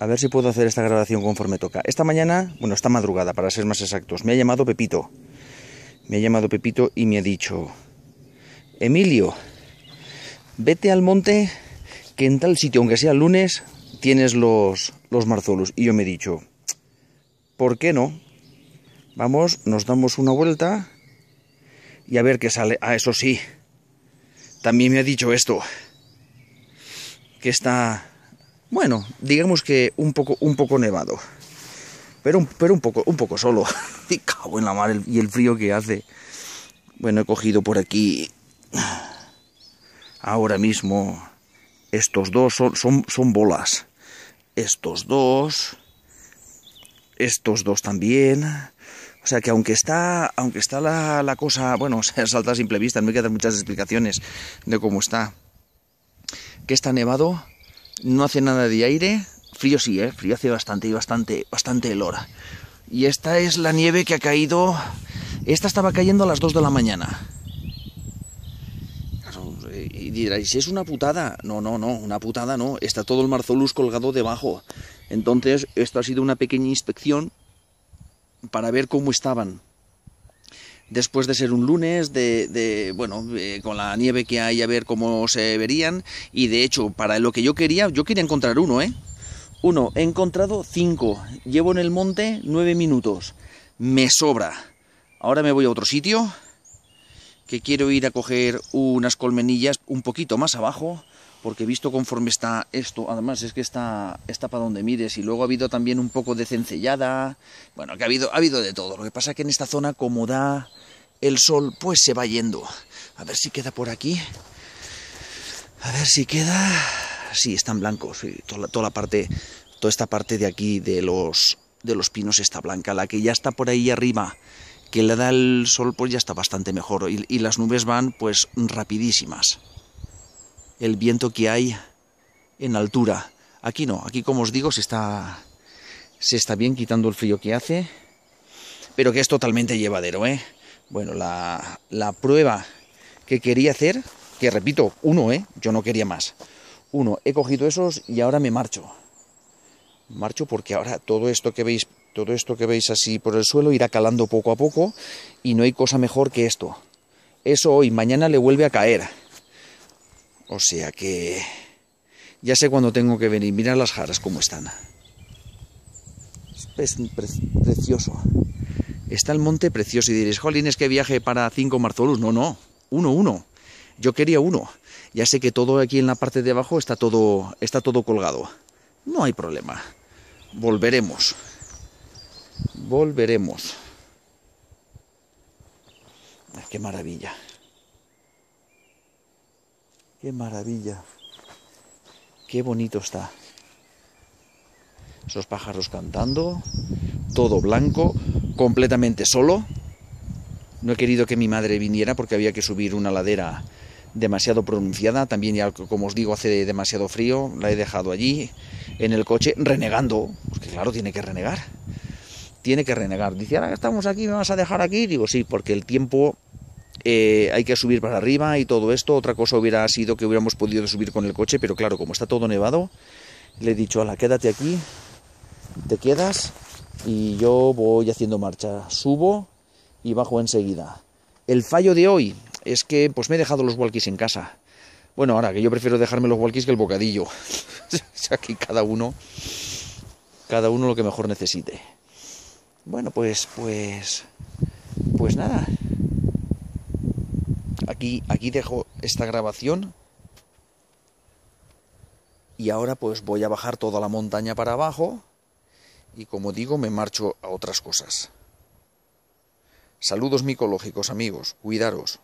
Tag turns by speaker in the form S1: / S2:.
S1: A ver si puedo hacer esta grabación conforme toca. Esta mañana, bueno, esta madrugada, para ser más exactos, me ha llamado Pepito. Me ha llamado Pepito y me ha dicho, Emilio, vete al monte, que en tal sitio, aunque sea lunes, tienes los, los marzolos. Y yo me he dicho, ¿por qué no? Vamos, nos damos una vuelta y a ver qué sale. Ah, eso sí, también me ha dicho esto, que está bueno, digamos que un poco, un poco nevado. Pero, pero un, poco, un poco solo. y cago en la mar y el frío que hace. Bueno, he cogido por aquí. Ahora mismo. Estos dos son, son, bolas. Estos dos. Estos dos también. O sea que aunque está, aunque está la, la cosa, bueno, se salta a simple vista, no hay que dar muchas explicaciones de cómo está. Que está nevado, no hace nada de aire, frío sí, ¿eh? frío hace bastante y bastante, bastante el hora. Y esta es la nieve que ha caído, esta estaba cayendo a las 2 de la mañana. Y diréis, es una putada. No, no, no, una putada no. Está todo el marzolus colgado debajo. Entonces, esto ha sido una pequeña inspección para ver cómo estaban después de ser un lunes, de, bueno, con la nieve que hay a ver cómo se verían. Y de hecho, para lo que yo quería, yo quería encontrar uno, ¿eh? Uno, he encontrado cinco. Llevo en el monte nueve minutos. Me sobra. Ahora me voy a otro sitio, que quiero ir a coger unas colmenillas un poquito más abajo porque visto conforme está esto, además es que está, para donde mires y luego ha habido también un poco de cencellada, bueno, que ha habido, ha habido de todo. Lo que pasa es que en esta zona como da el sol, pues se va yendo. A ver si queda por aquí. A ver si queda... Sí, están blancos, toda, la parte, toda esta parte de aquí de los, de los pinos está blanca, la que ya está por ahí arriba que le da el sol pues ya está bastante mejor y las nubes van pues rapidísimas el viento que hay en altura. Aquí no, aquí como os digo se está, se está bien quitando el frío que hace, pero que es totalmente llevadero. ¿eh? Bueno, la, prueba que quería hacer, que repito, uno, ¿eh? yo no quería más. Uno, he cogido esos y ahora me marcho. Marcho porque ahora todo esto que veis, todo esto que veis así por el suelo irá calando poco a poco y no hay cosa mejor que esto. Eso hoy, mañana le vuelve a caer. O sea que ya sé cuándo tengo que venir. Mirad las jaras cómo están. Es precioso. Está el monte precioso y diréis, jolín, es que viaje para cinco marzolos. No, no, uno, uno. Yo quería uno. Ya sé que todo aquí en la parte de abajo está todo, está todo colgado. No hay problema. Volveremos. Volveremos. Ah, qué maravilla. Qué maravilla. Qué bonito está. Esos pájaros cantando, todo blanco, completamente solo. No he querido que mi madre viniera porque había que subir una ladera demasiado pronunciada. También, ya, como os digo, hace demasiado frío. La he dejado allí, en el coche, renegando. Porque claro, tiene que renegar. Tiene que renegar. Dice, ahora que estamos aquí, ¿me vas a dejar aquí? Digo, sí, porque el tiempo eh, hay que subir para arriba y todo esto. Otra cosa hubiera sido que hubiéramos podido subir con el coche, pero claro, como está todo nevado, le he dicho, ala, quédate aquí, te quedas y yo voy haciendo marcha. Subo y bajo enseguida. El fallo de hoy es que pues me he dejado los walkies en casa. Bueno, ahora que yo prefiero dejarme los walkies que el bocadillo. ...ya cada uno, cada uno lo que mejor necesite. Bueno, pues, pues, pues nada. Aquí, aquí dejo esta grabación. Y ahora pues voy a bajar toda la montaña para abajo. Y como digo, me marcho a otras cosas. Saludos micológicos, amigos. Cuidaros.